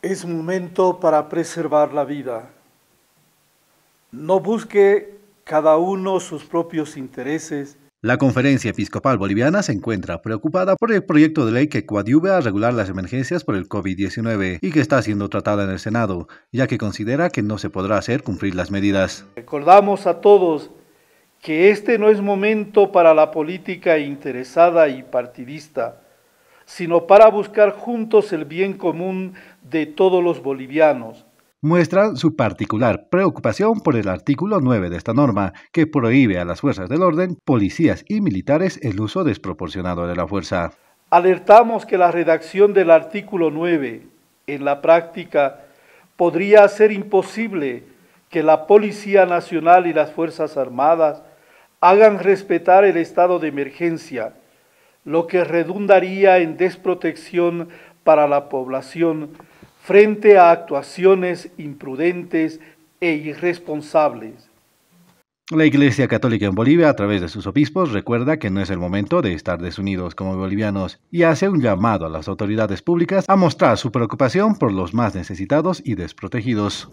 Es momento para preservar la vida. No busque cada uno sus propios intereses. La Conferencia Episcopal Boliviana se encuentra preocupada por el proyecto de ley que coadyuve a regular las emergencias por el COVID-19 y que está siendo tratada en el Senado, ya que considera que no se podrá hacer cumplir las medidas. Recordamos a todos que este no es momento para la política interesada y partidista sino para buscar juntos el bien común de todos los bolivianos. Muestran su particular preocupación por el artículo 9 de esta norma, que prohíbe a las fuerzas del orden, policías y militares el uso desproporcionado de la fuerza. Alertamos que la redacción del artículo 9, en la práctica, podría hacer imposible que la Policía Nacional y las Fuerzas Armadas hagan respetar el estado de emergencia lo que redundaría en desprotección para la población frente a actuaciones imprudentes e irresponsables. La Iglesia Católica en Bolivia, a través de sus obispos, recuerda que no es el momento de estar desunidos como bolivianos y hace un llamado a las autoridades públicas a mostrar su preocupación por los más necesitados y desprotegidos.